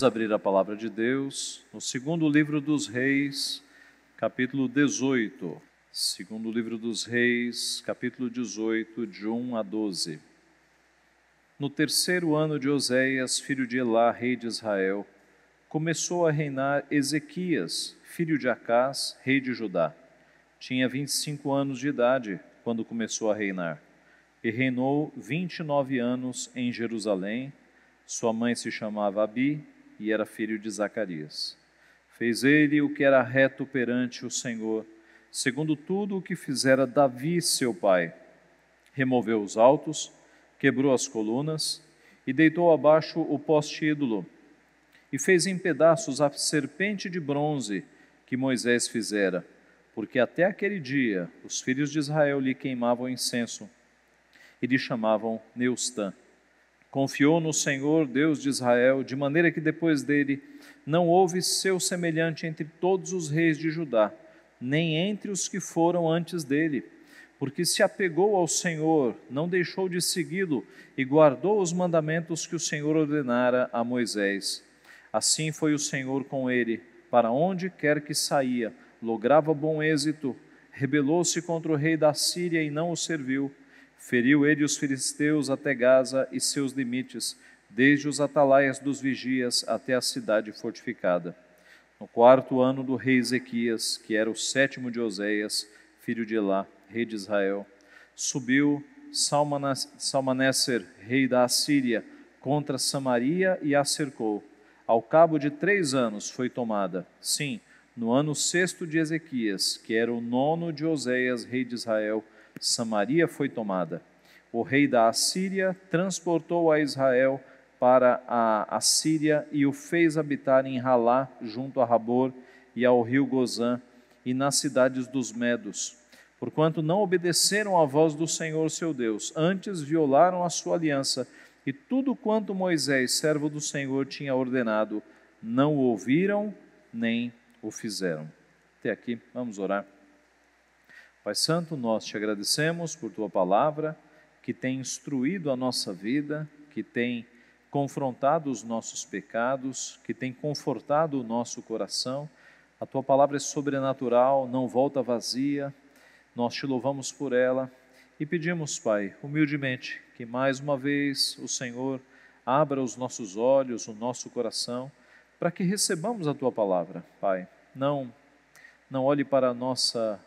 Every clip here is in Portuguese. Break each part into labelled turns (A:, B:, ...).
A: Vamos abrir a palavra de Deus no segundo livro dos Reis, capítulo 18. Segundo livro dos Reis, capítulo 18, de 1 a 12. No terceiro ano de Oséias, filho de Elá, rei de Israel, começou a reinar Ezequias, filho de Acás, rei de Judá. Tinha 25 anos de idade quando começou a reinar, e reinou 29 anos em Jerusalém. Sua mãe se chamava Abi, e era filho de Zacarias. Fez ele o que era reto perante o Senhor, segundo tudo o que fizera Davi, seu pai. Removeu os altos, quebrou as colunas e deitou abaixo o poste ídolo. E fez em pedaços a serpente de bronze que Moisés fizera, porque até aquele dia os filhos de Israel lhe queimavam incenso e lhe chamavam Neustã Confiou no Senhor, Deus de Israel, de maneira que depois dele não houve seu semelhante entre todos os reis de Judá, nem entre os que foram antes dele porque se apegou ao Senhor, não deixou de segui-lo e guardou os mandamentos que o Senhor ordenara a Moisés. Assim foi o Senhor com ele, para onde quer que saía, lograva bom êxito, rebelou-se contra o rei da Síria e não o serviu. Feriu ele os filisteus até Gaza e seus limites, desde os atalaias dos vigias até a cidade fortificada. No quarto ano do rei Ezequias, que era o sétimo de Oséias, filho de Elá, rei de Israel, subiu Salmaneser, rei da Assíria, contra Samaria e a cercou. Ao cabo de três anos foi tomada. Sim, no ano sexto de Ezequias, que era o nono de Oséias, rei de Israel, Samaria foi tomada. O rei da Assíria transportou a Israel para a Assíria e o fez habitar em Halá, junto a Rabor e ao rio Gozã, e nas cidades dos Medos. Porquanto não obedeceram à voz do Senhor seu Deus, antes violaram a sua aliança, e tudo quanto Moisés, servo do Senhor, tinha ordenado, não o ouviram nem o fizeram. Até aqui, vamos orar. Pai Santo, nós te agradecemos por tua palavra que tem instruído a nossa vida, que tem confrontado os nossos pecados, que tem confortado o nosso coração. A tua palavra é sobrenatural, não volta vazia. Nós te louvamos por ela e pedimos, Pai, humildemente, que mais uma vez o Senhor abra os nossos olhos, o nosso coração, para que recebamos a tua palavra, Pai. Não não olhe para a nossa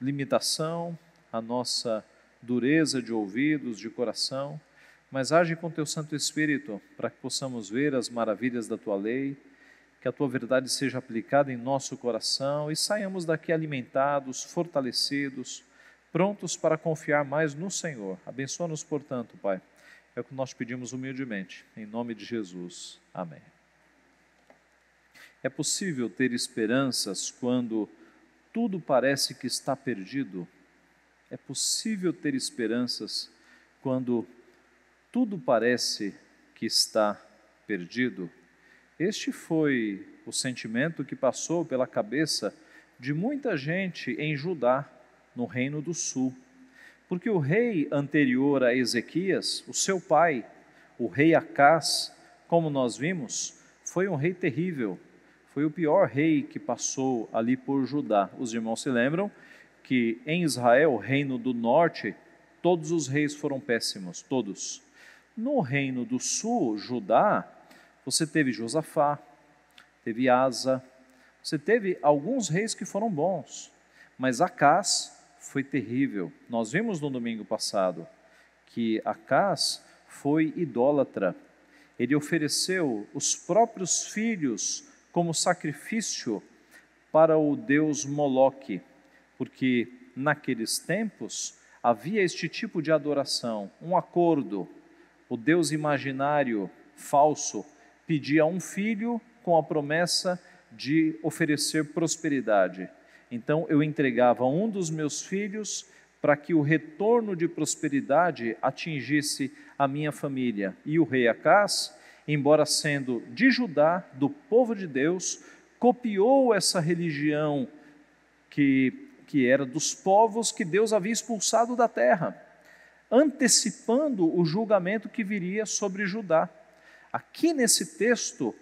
A: limitação, a nossa dureza de ouvidos, de coração, mas age com teu Santo Espírito para que possamos ver as maravilhas da tua lei, que a tua verdade seja aplicada em nosso coração e saiamos daqui alimentados, fortalecidos, prontos para confiar mais no Senhor. Abençoa-nos, portanto, Pai. É o que nós pedimos humildemente, em nome de Jesus. Amém. É possível ter esperanças quando tudo parece que está perdido, é possível ter esperanças quando tudo parece que está perdido. Este foi o sentimento que passou pela cabeça de muita gente em Judá, no Reino do Sul. Porque o rei anterior a Ezequias, o seu pai, o rei Acás, como nós vimos, foi um rei terrível, foi o pior rei que passou ali por Judá. Os irmãos se lembram que em Israel, reino do norte, todos os reis foram péssimos, todos. No reino do sul, Judá, você teve Josafá, teve Asa, você teve alguns reis que foram bons, mas Acás foi terrível. Nós vimos no domingo passado que Acás foi idólatra. Ele ofereceu os próprios filhos como sacrifício para o deus Moloque, porque naqueles tempos havia este tipo de adoração, um acordo. O deus imaginário falso pedia um filho com a promessa de oferecer prosperidade. Então eu entregava um dos meus filhos para que o retorno de prosperidade atingisse a minha família. E o rei Acás embora sendo de Judá, do povo de Deus, copiou essa religião que, que era dos povos que Deus havia expulsado da terra, antecipando o julgamento que viria sobre Judá. Aqui nesse texto,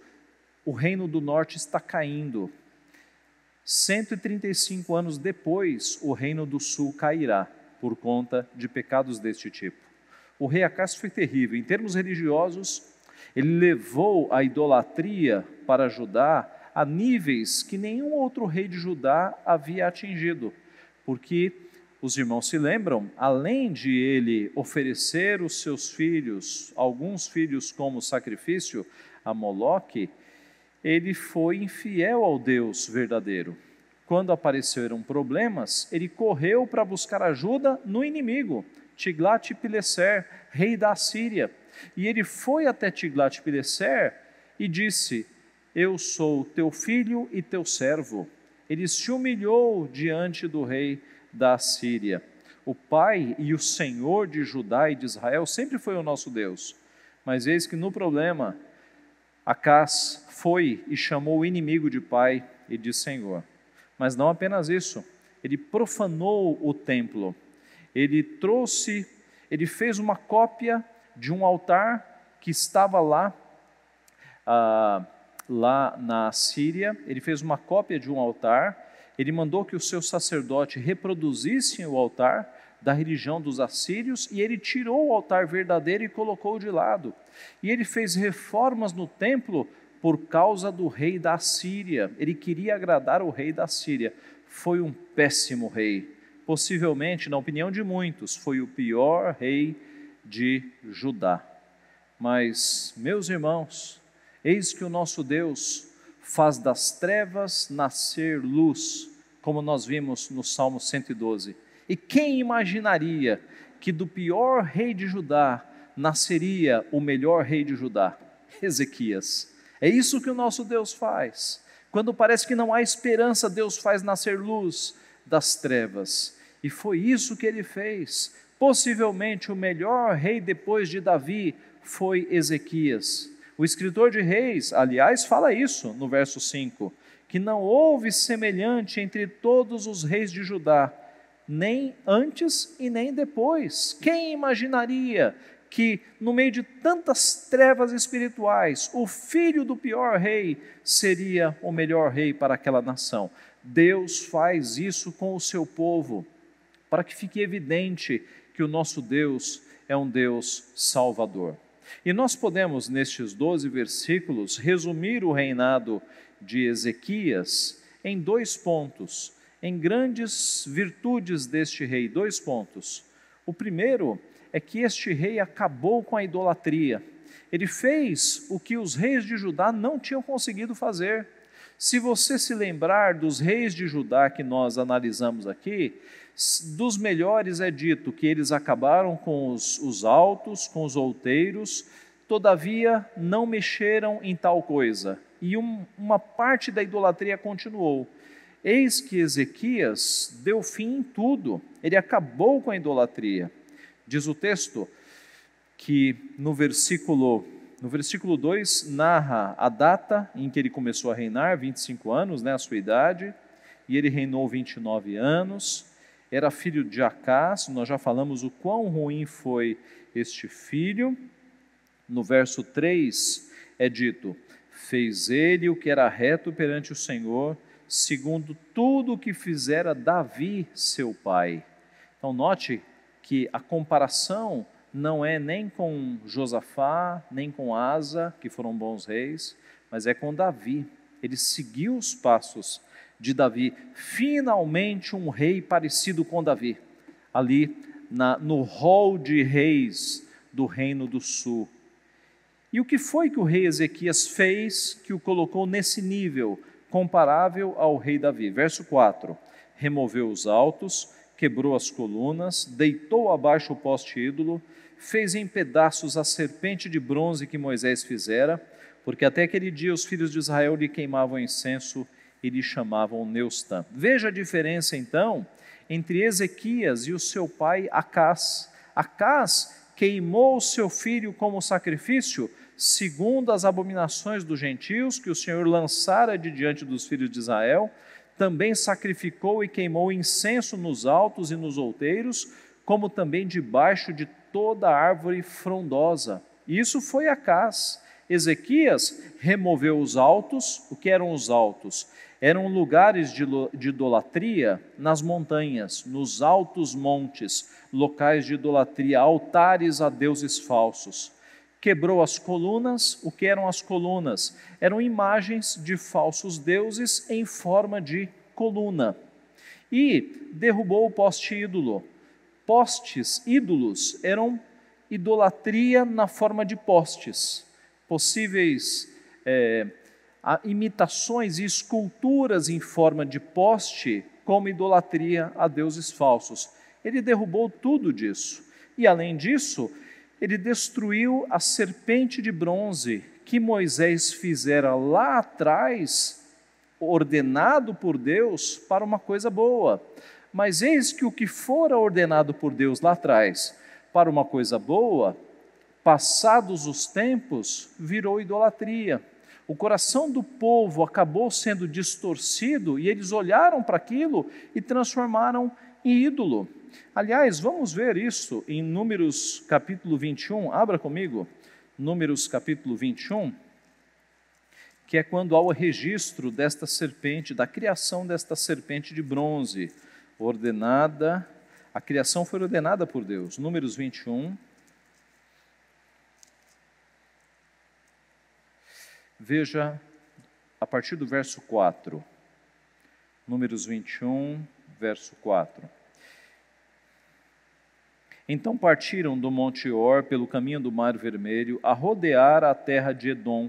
A: o reino do norte está caindo. 135 anos depois, o reino do sul cairá por conta de pecados deste tipo. O rei Acácio foi terrível. Em termos religiosos, ele levou a idolatria para Judá a níveis que nenhum outro rei de Judá havia atingido, porque os irmãos se lembram, além de ele oferecer os seus filhos, alguns filhos como sacrifício a Moloque, ele foi infiel ao Deus verdadeiro. Quando apareceram problemas, ele correu para buscar ajuda no inimigo, Tiglat-Pileser, rei da Síria. E ele foi até Tiglat-Pileser e disse: Eu sou teu filho e teu servo. Ele se humilhou diante do rei da Síria. O pai e o senhor de Judá e de Israel sempre foi o nosso Deus. Mas eis que no problema, Acás foi e chamou o inimigo de pai e de senhor. Mas não apenas isso, ele profanou o templo, ele trouxe, ele fez uma cópia de um altar que estava lá, ah, lá na Síria. Ele fez uma cópia de um altar. Ele mandou que o seu sacerdote reproduzisse o altar da religião dos assírios e ele tirou o altar verdadeiro e colocou de lado. E ele fez reformas no templo por causa do rei da Síria. Ele queria agradar o rei da Síria. Foi um péssimo rei. Possivelmente, na opinião de muitos, foi o pior rei de Judá. Mas, meus irmãos, eis que o nosso Deus faz das trevas nascer luz, como nós vimos no Salmo 112. E quem imaginaria que do pior rei de Judá nasceria o melhor rei de Judá? Ezequias. É isso que o nosso Deus faz. Quando parece que não há esperança, Deus faz nascer luz das trevas. E foi isso que ele fez Possivelmente o melhor rei depois de Davi foi Ezequias. O escritor de Reis, aliás, fala isso no verso 5: que não houve semelhante entre todos os reis de Judá, nem antes e nem depois. Quem imaginaria que, no meio de tantas trevas espirituais, o filho do pior rei seria o melhor rei para aquela nação? Deus faz isso com o seu povo, para que fique evidente que o nosso Deus é um Deus salvador. E nós podemos, nestes 12 versículos, resumir o reinado de Ezequias em dois pontos, em grandes virtudes deste rei. Dois pontos. O primeiro é que este rei acabou com a idolatria. Ele fez o que os reis de Judá não tinham conseguido fazer. Se você se lembrar dos reis de Judá que nós analisamos aqui, dos melhores é dito que eles acabaram com os, os altos, com os outeiros, todavia não mexeram em tal coisa. E um, uma parte da idolatria continuou. Eis que Ezequias deu fim em tudo, ele acabou com a idolatria. Diz o texto que no versículo no versículo 2, narra a data em que ele começou a reinar, 25 anos, né, a sua idade, e ele reinou 29 anos. Era filho de Acás, nós já falamos o quão ruim foi este filho. No verso 3 é dito: Fez ele o que era reto perante o Senhor, segundo tudo o que fizera Davi, seu pai. Então, note que a comparação não é nem com Josafá, nem com Asa, que foram bons reis, mas é com Davi. Ele seguiu os passos de Davi. Finalmente, um rei parecido com Davi, ali na, no hall de reis do Reino do Sul. E o que foi que o rei Ezequias fez que o colocou nesse nível, comparável ao rei Davi? Verso 4: removeu os altos, quebrou as colunas, deitou abaixo o poste ídolo, fez em pedaços a serpente de bronze que Moisés fizera, porque até aquele dia os filhos de Israel lhe queimavam incenso e lhe chamavam Neustã. Veja a diferença então entre Ezequias e o seu pai Acás. Acás queimou o seu filho como sacrifício, segundo as abominações dos gentios que o Senhor lançara de diante dos filhos de Israel, também sacrificou e queimou incenso nos altos e nos outeiros, como também debaixo de toda árvore frondosa. Isso foi Acás. Ezequias removeu os altos, o que eram os altos? Eram lugares de idolatria nas montanhas, nos altos montes, locais de idolatria, altares a deuses falsos quebrou as colunas. O que eram as colunas? Eram imagens de falsos deuses em forma de coluna. E derrubou o poste ídolo. Postes, ídolos, eram idolatria na forma de postes, possíveis é, imitações e esculturas em forma de poste, como idolatria a deuses falsos. Ele derrubou tudo disso. E além disso, ele destruiu a serpente de bronze que Moisés fizera lá atrás, ordenado por Deus para uma coisa boa. Mas eis que o que fora ordenado por Deus lá atrás para uma coisa boa, passados os tempos, virou idolatria. O coração do povo acabou sendo distorcido e eles olharam para aquilo e transformaram em ídolo. Aliás, vamos ver isso em Números capítulo 21. Abra comigo, Números capítulo 21, que é quando há o registro desta serpente, da criação desta serpente de bronze, ordenada, a criação foi ordenada por Deus. Números 21. Veja a partir do verso 4. Números 21, verso 4. Então partiram do Monte Or pelo caminho do Mar Vermelho a rodear a terra de Edom.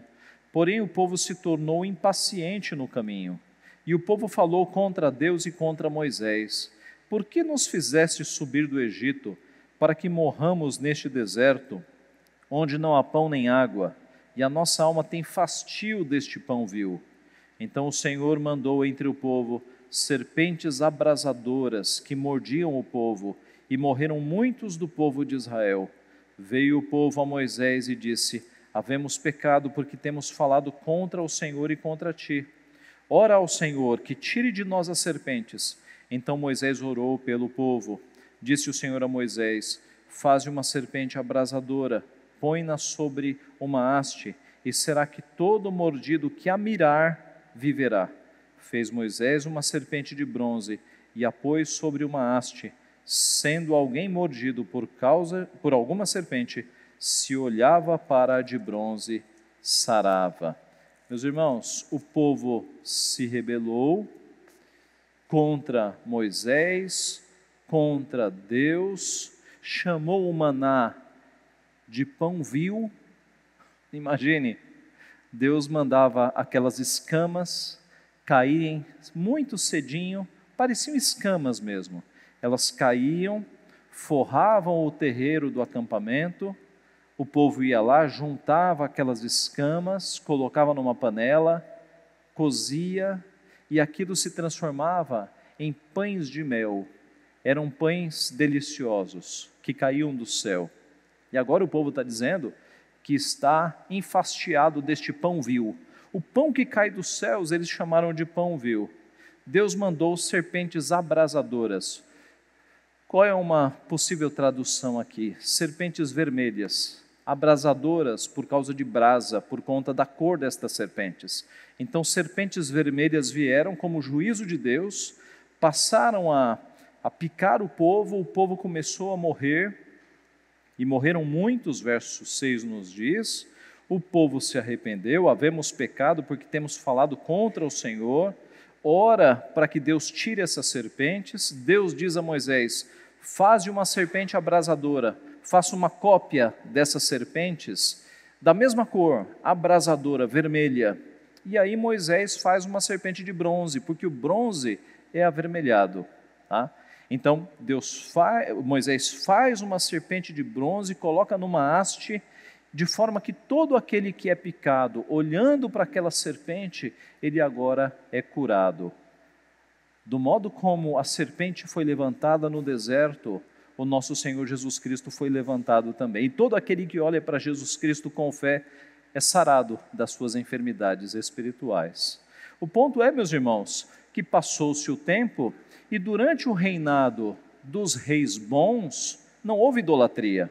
A: Porém o povo se tornou impaciente no caminho. E o povo falou contra Deus e contra Moisés: Por que nos fizeste subir do Egito para que morramos neste deserto, onde não há pão nem água, e a nossa alma tem fastio deste pão vil? Então o Senhor mandou entre o povo serpentes abrasadoras que mordiam o povo e morreram muitos do povo de Israel. Veio o povo a Moisés e disse: Havemos pecado porque temos falado contra o Senhor e contra ti. Ora ao Senhor que tire de nós as serpentes. Então Moisés orou pelo povo. Disse o Senhor a Moisés: Faze uma serpente abrasadora, põe-na sobre uma haste, e será que todo mordido que a mirar viverá. Fez Moisés uma serpente de bronze e a pôs sobre uma haste sendo alguém mordido por causa por alguma serpente, se olhava para a de bronze, sarava. Meus irmãos, o povo se rebelou contra Moisés, contra Deus, chamou o maná de pão vil. Imagine, Deus mandava aquelas escamas caírem muito cedinho, pareciam escamas mesmo elas caíam, forravam o terreiro do acampamento, o povo ia lá, juntava aquelas escamas, colocava numa panela, cozia, e aquilo se transformava em pães de mel. Eram pães deliciosos que caíam do céu. E agora o povo está dizendo que está enfastiado deste pão vil. O pão que cai dos céus eles chamaram de pão vil. Deus mandou serpentes abrasadoras, qual é uma possível tradução aqui? Serpentes vermelhas, abrasadoras por causa de brasa, por conta da cor destas serpentes. Então, serpentes vermelhas vieram como juízo de Deus, passaram a, a picar o povo, o povo começou a morrer, e morreram muitos, verso 6 nos diz. O povo se arrependeu, havemos pecado porque temos falado contra o Senhor ora para que Deus tire essas serpentes. Deus diz a Moisés: faz uma serpente abrasadora, faça uma cópia dessas serpentes, da mesma cor, abrasadora, vermelha. E aí Moisés faz uma serpente de bronze, porque o bronze é avermelhado. Tá? Então Deus Moisés faz uma serpente de bronze, coloca numa haste de forma que todo aquele que é picado, olhando para aquela serpente, ele agora é curado. Do modo como a serpente foi levantada no deserto, o nosso Senhor Jesus Cristo foi levantado também. E todo aquele que olha para Jesus Cristo com fé é sarado das suas enfermidades espirituais. O ponto é, meus irmãos, que passou-se o tempo e durante o reinado dos reis bons não houve idolatria.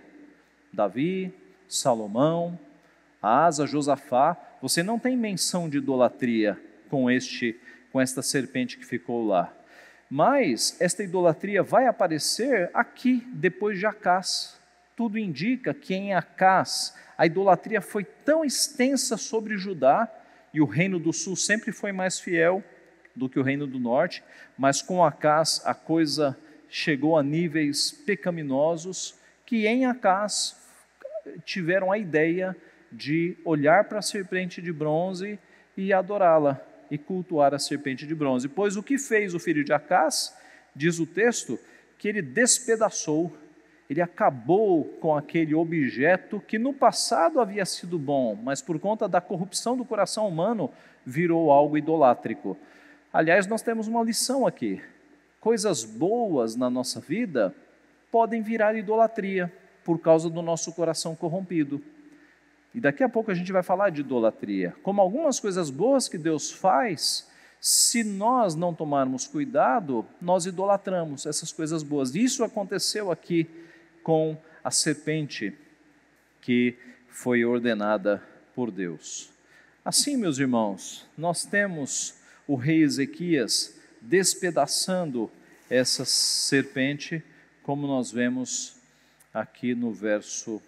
A: Davi, Salomão, Asa, Josafá, você não tem menção de idolatria com este com esta serpente que ficou lá. Mas esta idolatria vai aparecer aqui depois de Acás. Tudo indica que em Acás a idolatria foi tão extensa sobre Judá e o reino do sul sempre foi mais fiel do que o reino do norte, mas com Acás a coisa chegou a níveis pecaminosos que em Acás tiveram a ideia de olhar para a serpente de bronze e adorá-la e cultuar a serpente de bronze. Pois o que fez o filho de Acás, diz o texto, que ele despedaçou, ele acabou com aquele objeto que no passado havia sido bom, mas por conta da corrupção do coração humano virou algo idolátrico. Aliás, nós temos uma lição aqui. Coisas boas na nossa vida podem virar idolatria por causa do nosso coração corrompido. E daqui a pouco a gente vai falar de idolatria. Como algumas coisas boas que Deus faz, se nós não tomarmos cuidado, nós idolatramos essas coisas boas. Isso aconteceu aqui com a serpente que foi ordenada por Deus. Assim, meus irmãos, nós temos o rei Ezequias despedaçando essa serpente, como nós vemos aqui no verso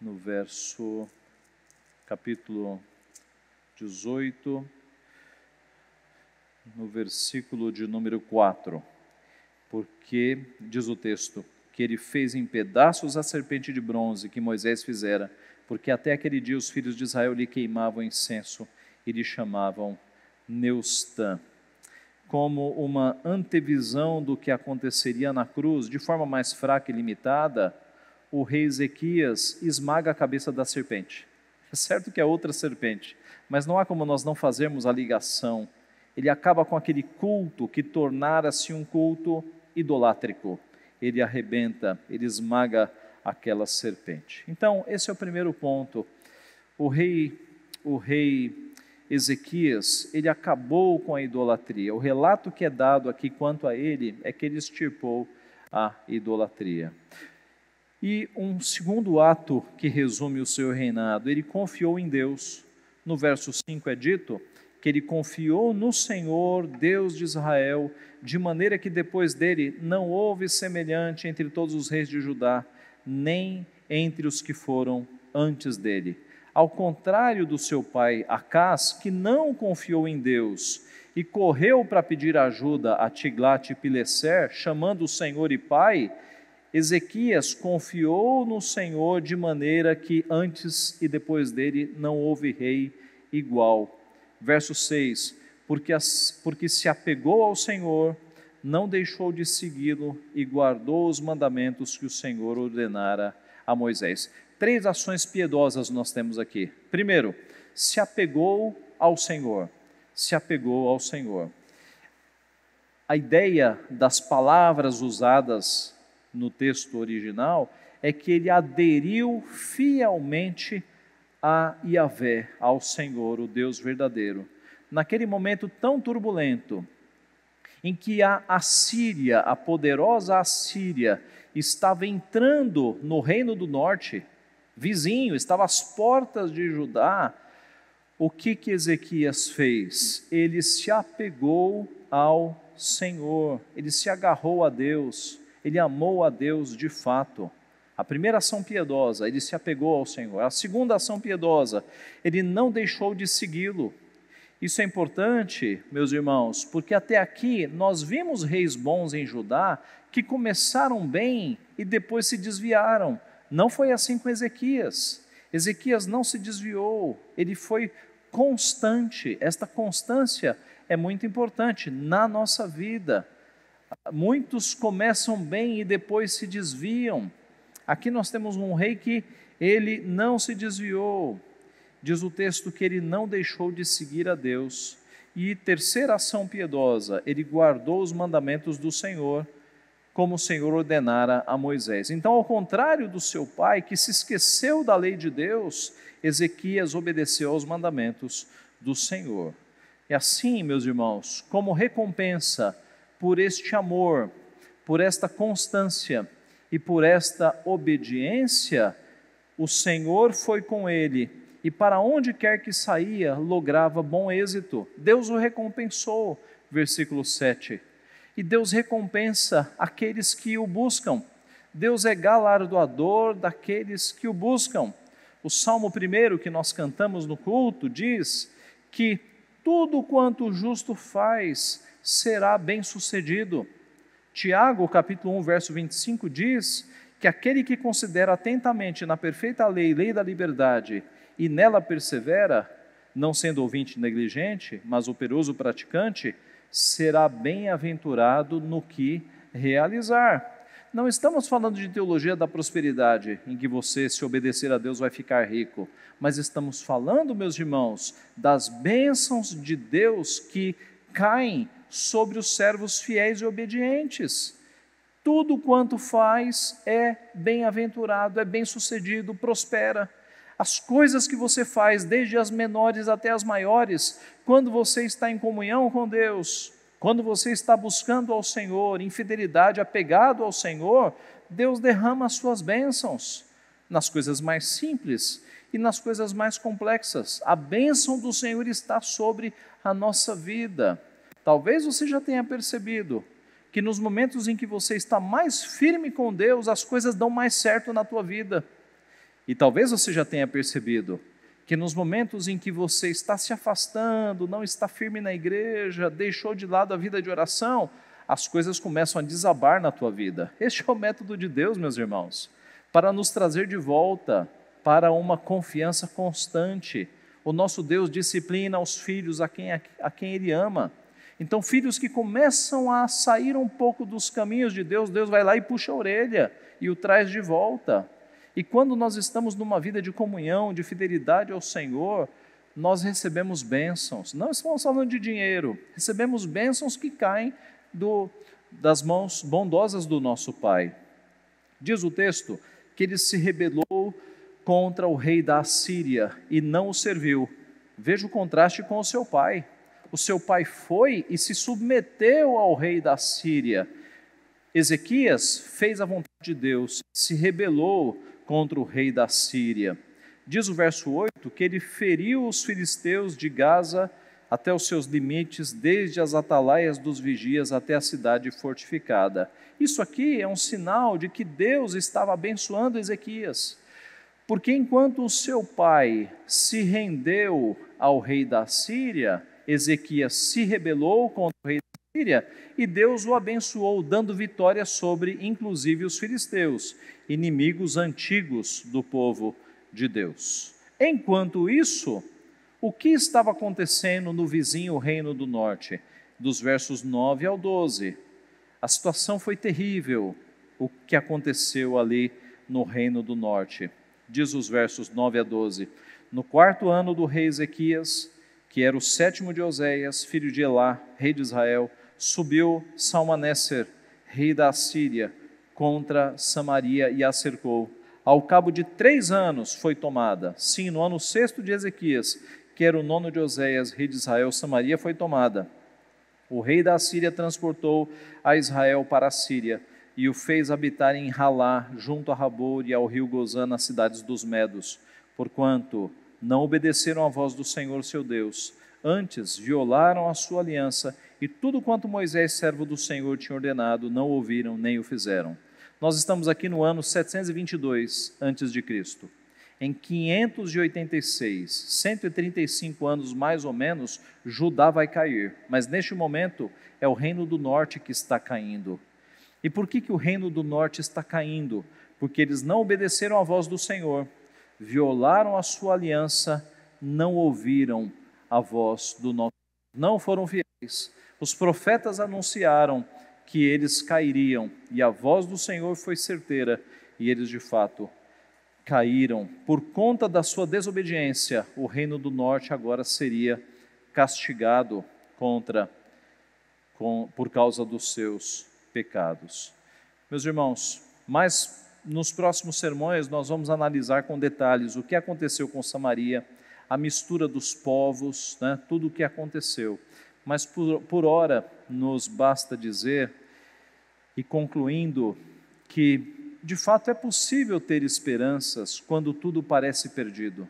A: no verso capítulo 18 no versículo de número 4. Porque diz o texto que ele fez em pedaços a serpente de bronze que Moisés fizera, porque até aquele dia os filhos de Israel lhe queimavam incenso e lhe chamavam Neustã como uma antevisão do que aconteceria na cruz, de forma mais fraca e limitada, o rei Ezequias esmaga a cabeça da serpente. É certo que é outra serpente, mas não há como nós não fazermos a ligação. Ele acaba com aquele culto que tornara-se um culto idolátrico. Ele arrebenta, ele esmaga aquela serpente. Então, esse é o primeiro ponto. O rei, o rei Ezequias, ele acabou com a idolatria. O relato que é dado aqui quanto a ele é que ele extirpou a idolatria. E um segundo ato que resume o seu reinado, ele confiou em Deus. No verso 5 é dito que ele confiou no Senhor, Deus de Israel, de maneira que depois dele não houve semelhante entre todos os reis de Judá, nem entre os que foram antes dele ao contrário do seu pai Acás, que não confiou em Deus e correu para pedir ajuda a Tiglat-Pileser, chamando o Senhor e Pai, Ezequias confiou no Senhor de maneira que antes e depois dele não houve rei igual. Verso 6: Porque, as, porque se apegou ao Senhor, não deixou de segui-lo e guardou os mandamentos que o Senhor ordenara a Moisés. Três ações piedosas nós temos aqui. Primeiro, se apegou ao Senhor. Se apegou ao Senhor. A ideia das palavras usadas no texto original é que ele aderiu fielmente a Yahvé, ao Senhor, o Deus verdadeiro. Naquele momento tão turbulento, em que a Assíria, a poderosa Assíria, estava entrando no reino do norte, vizinho, estava às portas de Judá, o que, que Ezequias fez? Ele se apegou ao Senhor, ele se agarrou a Deus, ele amou a Deus de fato. A primeira ação piedosa, ele se apegou ao Senhor. A segunda ação piedosa, ele não deixou de segui-lo. Isso é importante, meus irmãos, porque até aqui nós vimos reis bons em Judá que começaram bem e depois se desviaram. Não foi assim com Ezequias. Ezequias não se desviou, ele foi constante. Esta constância é muito importante na nossa vida. Muitos começam bem e depois se desviam. Aqui nós temos um rei que ele não se desviou. Diz o texto que ele não deixou de seguir a Deus. E terceira ação piedosa, ele guardou os mandamentos do Senhor como o Senhor ordenara a Moisés. Então, ao contrário do seu pai, que se esqueceu da lei de Deus, Ezequias obedeceu aos mandamentos do Senhor. E assim, meus irmãos, como recompensa por este amor, por esta constância e por esta obediência, o Senhor foi com ele e para onde quer que saía, lograva bom êxito. Deus o recompensou. Versículo 7 e Deus recompensa aqueles que o buscam. Deus é galardoador daqueles que o buscam. O Salmo 1 que nós cantamos no culto diz que tudo quanto o justo faz será bem-sucedido. Tiago, capítulo 1, verso 25 diz que aquele que considera atentamente na perfeita lei, lei da liberdade, e nela persevera, não sendo ouvinte negligente, mas operoso praticante, será bem-aventurado no que realizar. Não estamos falando de teologia da prosperidade, em que você, se obedecer a Deus, vai ficar rico, mas estamos falando, meus irmãos, das bênçãos de Deus que caem sobre os servos fiéis e obedientes. Tudo quanto faz é bem-aventurado, é bem-sucedido, prospera as coisas que você faz, desde as menores até as maiores, quando você está em comunhão com Deus, quando você está buscando ao Senhor, em fidelidade, apegado ao Senhor, Deus derrama as suas bênçãos nas coisas mais simples e nas coisas mais complexas. A bênção do Senhor está sobre a nossa vida. Talvez você já tenha percebido que nos momentos em que você está mais firme com Deus, as coisas dão mais certo na tua vida. E talvez você já tenha percebido que nos momentos em que você está se afastando, não está firme na igreja, deixou de lado a vida de oração, as coisas começam a desabar na tua vida. Este é o método de Deus, meus irmãos, para nos trazer de volta para uma confiança constante. O nosso Deus disciplina os filhos a quem, a quem Ele ama. Então, filhos que começam a sair um pouco dos caminhos de Deus, Deus vai lá e puxa a orelha e o traz de volta. E quando nós estamos numa vida de comunhão, de fidelidade ao Senhor, nós recebemos bênçãos. Não estamos falando de dinheiro, recebemos bênçãos que caem do, das mãos bondosas do nosso Pai. Diz o texto que ele se rebelou contra o rei da Assíria e não o serviu. Veja o contraste com o seu pai. O seu pai foi e se submeteu ao rei da Síria. Ezequias fez a vontade de Deus, se rebelou contra o rei da Síria. Diz o verso 8 que ele feriu os filisteus de Gaza até os seus limites, desde as atalaias dos vigias até a cidade fortificada. Isso aqui é um sinal de que Deus estava abençoando Ezequias. Porque enquanto o seu pai se rendeu ao rei da Síria, Ezequias se rebelou contra o rei da Síria e Deus o abençoou, dando vitória sobre, inclusive, os filisteus inimigos antigos do povo de Deus. Enquanto isso, o que estava acontecendo no vizinho Reino do Norte, dos versos 9 ao 12? A situação foi terrível, o que aconteceu ali no Reino do Norte. Diz os versos 9 a 12: No quarto ano do rei Ezequias, que era o sétimo de Oséias, filho de Elá, rei de Israel, subiu Salmaneser, rei da Assíria contra Samaria e a cercou. Ao cabo de três anos foi tomada. Sim, no ano sexto de Ezequias, que era o nono de Oséias, rei de Israel, Samaria foi tomada. O rei da Síria transportou a Israel para a Síria e o fez habitar em Halá, junto a Rabor e ao rio Gozã, nas cidades dos Medos, porquanto não obedeceram à voz do Senhor seu Deus. Antes violaram a sua aliança e tudo quanto Moisés, servo do Senhor, tinha ordenado, não ouviram nem o fizeram. Nós estamos aqui no ano 722 a.C. Em 586, 135 anos mais ou menos, Judá vai cair, mas neste momento é o reino do norte que está caindo. E por que, que o reino do norte está caindo? Porque eles não obedeceram à voz do Senhor, violaram a sua aliança, não ouviram a voz do nosso, não foram fiéis. Os profetas anunciaram, que eles cairiam. E a voz do Senhor foi certeira, e eles de fato caíram. Por conta da sua desobediência, o reino do norte agora seria castigado contra com, por causa dos seus pecados. Meus irmãos, mas nos próximos sermões nós vamos analisar com detalhes o que aconteceu com Samaria, a mistura dos povos, né, tudo o que aconteceu. Mas por, por ora nos basta dizer, e concluindo, que de fato é possível ter esperanças quando tudo parece perdido.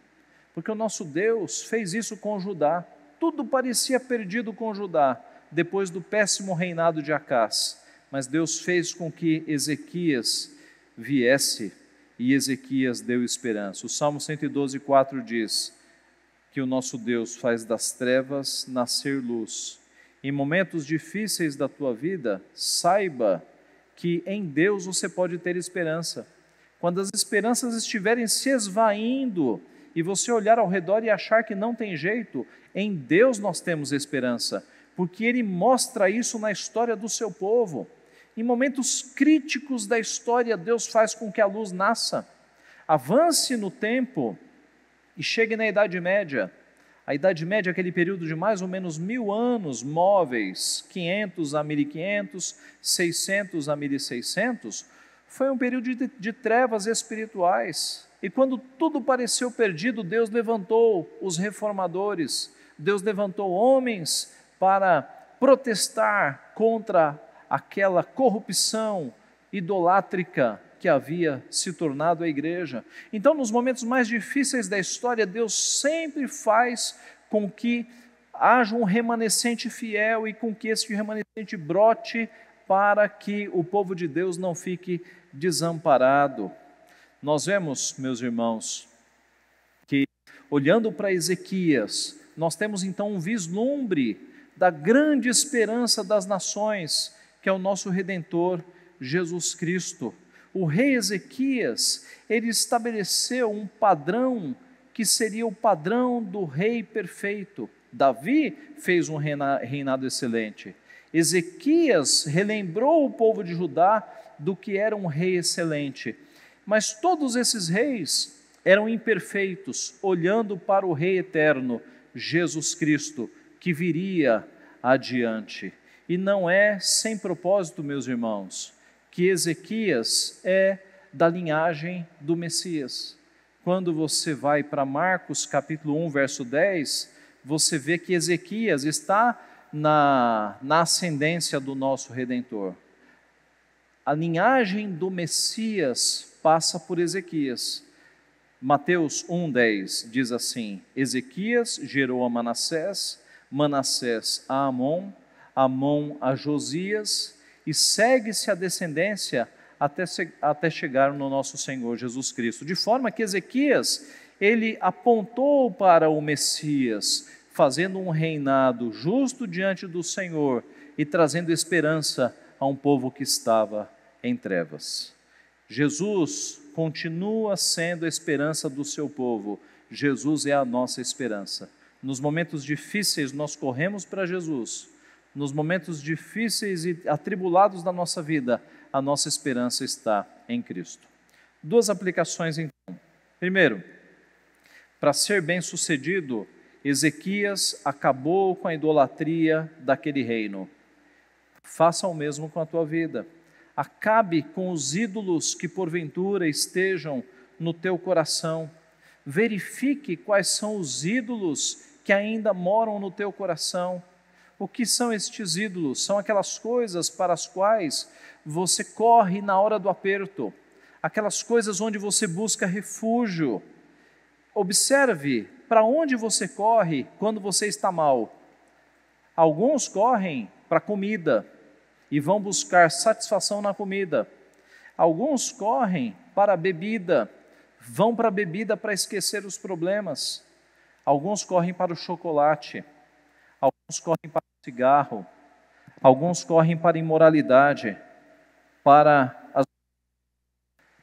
A: Porque o nosso Deus fez isso com Judá. Tudo parecia perdido com Judá, depois do péssimo reinado de Acás. Mas Deus fez com que Ezequias viesse e Ezequias deu esperança. O Salmo 112, 4 diz: que o nosso Deus faz das trevas nascer luz. Em momentos difíceis da tua vida, saiba que em Deus você pode ter esperança. Quando as esperanças estiverem se esvaindo e você olhar ao redor e achar que não tem jeito, em Deus nós temos esperança, porque Ele mostra isso na história do seu povo. Em momentos críticos da história, Deus faz com que a luz nasça. Avance no tempo e chegue na Idade Média. A Idade Média é aquele período de mais ou menos mil anos móveis, 500 a 1500, 600 a 1600, foi um período de, de trevas espirituais. E quando tudo pareceu perdido, Deus levantou os reformadores, Deus levantou homens para protestar contra aquela corrupção idolátrica que havia se tornado a igreja. Então, nos momentos mais difíceis da história, Deus sempre faz com que haja um remanescente fiel e com que este remanescente brote para que o povo de Deus não fique desamparado. Nós vemos, meus irmãos, que olhando para Ezequias, nós temos então um vislumbre da grande esperança das nações, que é o nosso redentor Jesus Cristo o rei Ezequias, ele estabeleceu um padrão que seria o padrão do rei perfeito. Davi fez um reinado excelente. Ezequias relembrou o povo de Judá do que era um rei excelente. Mas todos esses reis eram imperfeitos, olhando para o rei eterno, Jesus Cristo, que viria adiante. E não é sem propósito, meus irmãos que Ezequias é da linhagem do Messias. Quando você vai para Marcos capítulo 1, verso 10, você vê que Ezequias está na, na ascendência do nosso Redentor. A linhagem do Messias passa por Ezequias. Mateus 1,10 diz assim: Ezequias gerou a Manassés, Manassés a Amon, Amon a Josias, e segue-se a descendência até, até chegar no nosso Senhor Jesus Cristo. De forma que Ezequias, ele apontou para o Messias, fazendo um reinado justo diante do Senhor e trazendo esperança a um povo que estava em trevas. Jesus continua sendo a esperança do seu povo. Jesus é a nossa esperança. Nos momentos difíceis, nós corremos para Jesus nos momentos difíceis e atribulados da nossa vida, a nossa esperança está em Cristo. Duas aplicações então. Primeiro, para ser bem-sucedido, Ezequias acabou com a idolatria daquele reino. Faça o mesmo com a tua vida. Acabe com os ídolos que porventura estejam no teu coração. Verifique quais são os ídolos que ainda moram no teu coração o que são estes ídolos? São aquelas coisas para as quais você corre na hora do aperto, aquelas coisas onde você busca refúgio. Observe para onde você corre quando você está mal. Alguns correm para comida e vão buscar satisfação na comida. Alguns correm para a bebida, vão para a bebida para esquecer os problemas. Alguns correm para o chocolate Alguns correm para o cigarro, alguns correm para a imoralidade, para, as,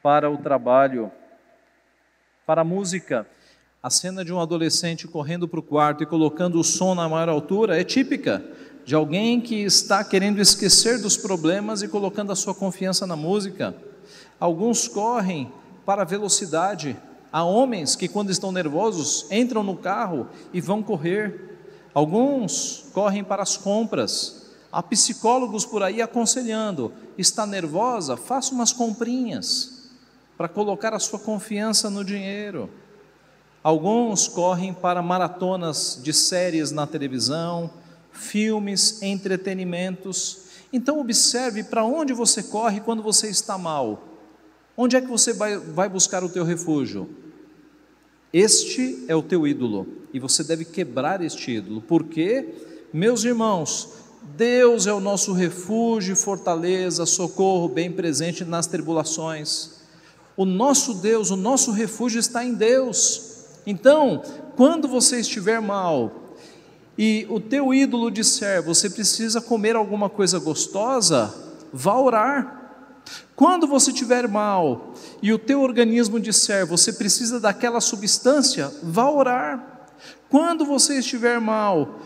A: para o trabalho, para a música. A cena de um adolescente correndo para o quarto e colocando o som na maior altura é típica de alguém que está querendo esquecer dos problemas e colocando a sua confiança na música. Alguns correm para a velocidade. Há homens que, quando estão nervosos, entram no carro e vão correr. Alguns correm para as compras. Há psicólogos por aí aconselhando: está nervosa? Faça umas comprinhas para colocar a sua confiança no dinheiro. Alguns correm para maratonas de séries na televisão, filmes, entretenimentos. Então, observe para onde você corre quando você está mal. Onde é que você vai, vai buscar o teu refúgio? Este é o teu ídolo e você deve quebrar este ídolo, porque, meus irmãos, Deus é o nosso refúgio, fortaleza, socorro bem presente nas tribulações. O nosso Deus, o nosso refúgio está em Deus. Então, quando você estiver mal e o teu ídolo disser, você precisa comer alguma coisa gostosa, vá orar quando você tiver mal e o teu organismo disser você precisa daquela substância, vá orar. Quando você estiver mal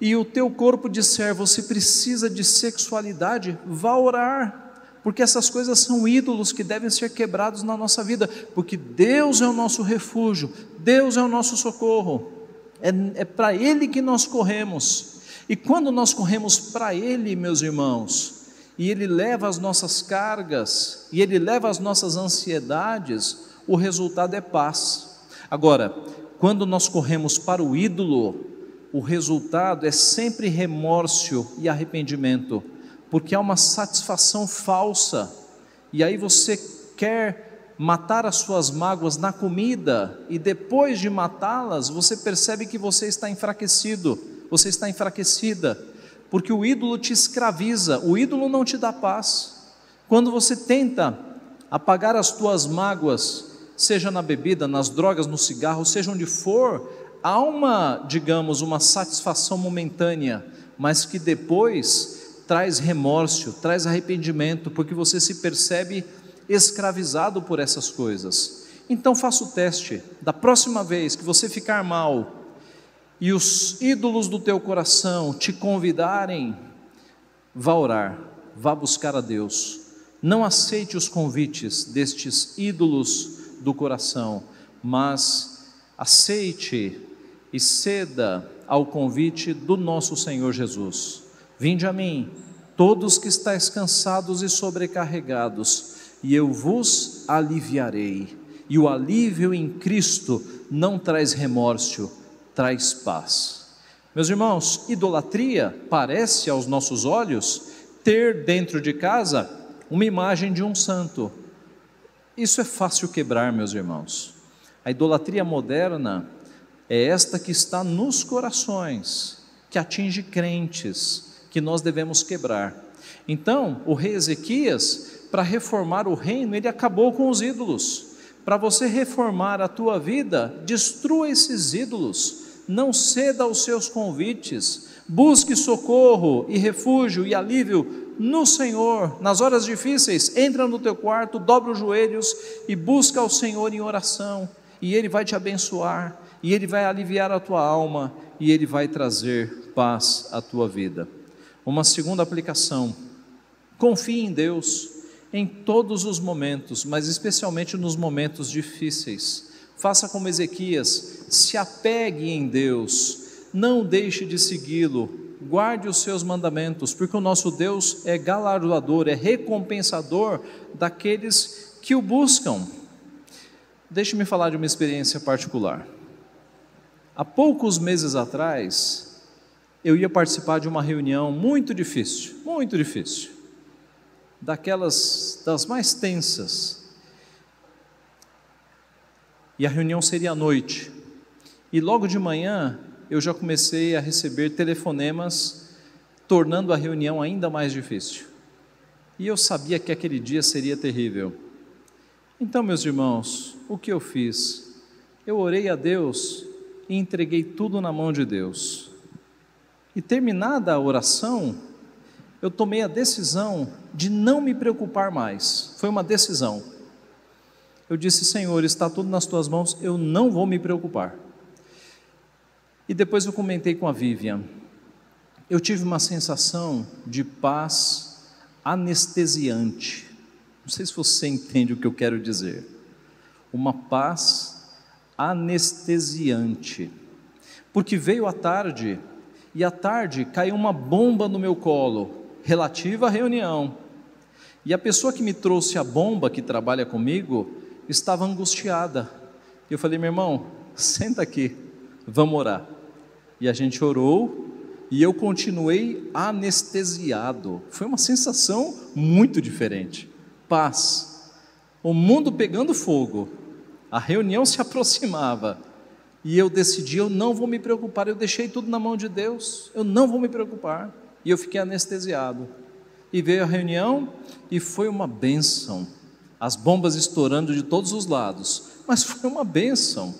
A: e o teu corpo disser você precisa de sexualidade, vá orar porque essas coisas são ídolos que devem ser quebrados na nossa vida, porque Deus é o nosso refúgio, Deus é o nosso socorro, é, é para Ele que nós corremos, e quando nós corremos para Ele, meus irmãos, e Ele leva as nossas cargas, e Ele leva as nossas ansiedades, o resultado é paz. Agora, quando nós corremos para o ídolo, o resultado é sempre remorso e arrependimento, porque há uma satisfação falsa, e aí você quer matar as suas mágoas na comida, e depois de matá-las, você percebe que você está enfraquecido, você está enfraquecida porque o ídolo te escraviza, o ídolo não te dá paz. Quando você tenta apagar as tuas mágoas, seja na bebida, nas drogas, no cigarro, seja onde for, há uma, digamos, uma satisfação momentânea, mas que depois traz remorso, traz arrependimento, porque você se percebe escravizado por essas coisas. Então faça o teste. Da próxima vez que você ficar mal, e os ídolos do teu coração te convidarem, vá orar, vá buscar a Deus. Não aceite os convites destes ídolos do coração, mas aceite e ceda ao convite do nosso Senhor Jesus. Vinde a mim, todos que estáis cansados e sobrecarregados, e eu vos aliviarei. E o alívio em Cristo não traz remorso, traz paz. Meus irmãos, idolatria parece aos nossos olhos ter dentro de casa uma imagem de um santo. Isso é fácil quebrar, meus irmãos. A idolatria moderna é esta que está nos corações, que atinge crentes, que nós devemos quebrar. Então, o rei Ezequias, para reformar o reino, ele acabou com os ídolos. Para você reformar a tua vida, destrua esses ídolos não ceda aos seus convites, busque socorro e refúgio e alívio no Senhor. Nas horas difíceis, entra no teu quarto, dobra os joelhos e busca ao Senhor em oração, e Ele vai te abençoar, e Ele vai aliviar a tua alma, e Ele vai trazer paz à tua vida. Uma segunda aplicação: confie em Deus em todos os momentos, mas especialmente nos momentos difíceis. Faça como Ezequias, se apegue em Deus, não deixe de segui-lo, guarde os seus mandamentos, porque o nosso Deus é galardoador, é recompensador daqueles que o buscam. Deixe-me falar de uma experiência particular. Há poucos meses atrás, eu ia participar de uma reunião muito difícil, muito difícil, daquelas das mais tensas e a reunião seria à noite. E logo de manhã eu já comecei a receber telefonemas, tornando a reunião ainda mais difícil. E eu sabia que aquele dia seria terrível. Então, meus irmãos, o que eu fiz? Eu orei a Deus e entreguei tudo na mão de Deus. E terminada a oração, eu tomei a decisão de não me preocupar mais. Foi uma decisão eu disse: Senhor, está tudo nas tuas mãos, eu não vou me preocupar. E depois eu comentei com a Vivian. Eu tive uma sensação de paz anestesiante. Não sei se você entende o que eu quero dizer. Uma paz anestesiante. Porque veio a tarde e à tarde caiu uma bomba no meu colo relativa à reunião. E a pessoa que me trouxe a bomba que trabalha comigo estava angustiada. e Eu falei, meu irmão, senta aqui, vamos orar. E a gente orou e eu continuei anestesiado. Foi uma sensação muito diferente. Paz. O mundo pegando fogo. A reunião se aproximava. E eu decidi, eu não vou me preocupar. Eu deixei tudo na mão de Deus. Eu não vou me preocupar. E eu fiquei anestesiado. E veio a reunião e foi uma bênção as bombas estourando de todos os lados, mas foi uma bênção.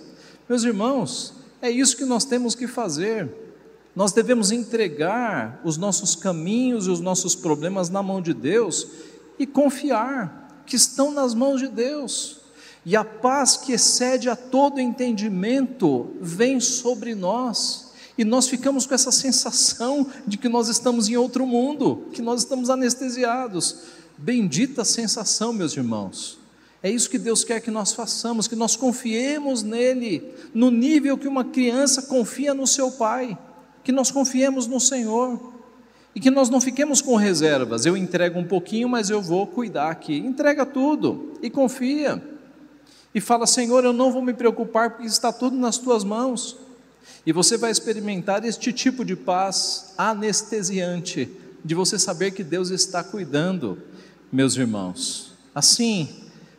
A: Meus irmãos, é isso que nós temos que fazer. Nós devemos entregar os nossos caminhos e os nossos problemas na mão de Deus e confiar que estão nas mãos de Deus. E a paz que excede a todo entendimento vem sobre nós e nós ficamos com essa sensação de que nós estamos em outro mundo, que nós estamos anestesiados. Bendita sensação, meus irmãos. É isso que Deus quer que nós façamos, que nós confiemos nele, no nível que uma criança confia no seu pai, que nós confiemos no Senhor e que nós não fiquemos com reservas. Eu entrego um pouquinho, mas eu vou cuidar aqui. Entrega tudo e confia. E fala: Senhor, eu não vou me preocupar porque está tudo nas tuas mãos. E você vai experimentar este tipo de paz anestesiante, de você saber que Deus está cuidando meus irmãos. Assim,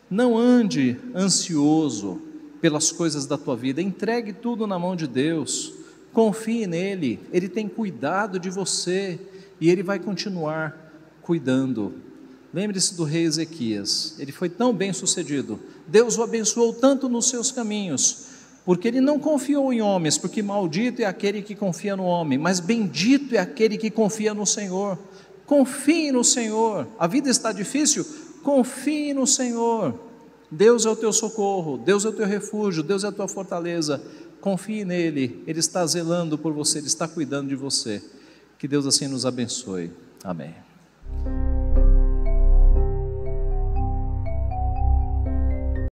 A: não ande ansioso pelas coisas da tua vida, entregue tudo na mão de Deus, confie nele, ele tem cuidado de você e ele vai continuar cuidando. Lembre-se do rei Ezequias, ele foi tão bem sucedido, Deus o abençoou tanto nos seus caminhos, porque ele não confiou em homens, porque maldito é aquele que confia no homem, mas bendito é aquele que confia no Senhor. Confie no Senhor. A vida está difícil? Confie no Senhor. Deus é o teu socorro, Deus é o teu refúgio, Deus é a tua fortaleza. Confie nele, ele está zelando por você, ele está cuidando de você. Que Deus assim nos abençoe. Amém.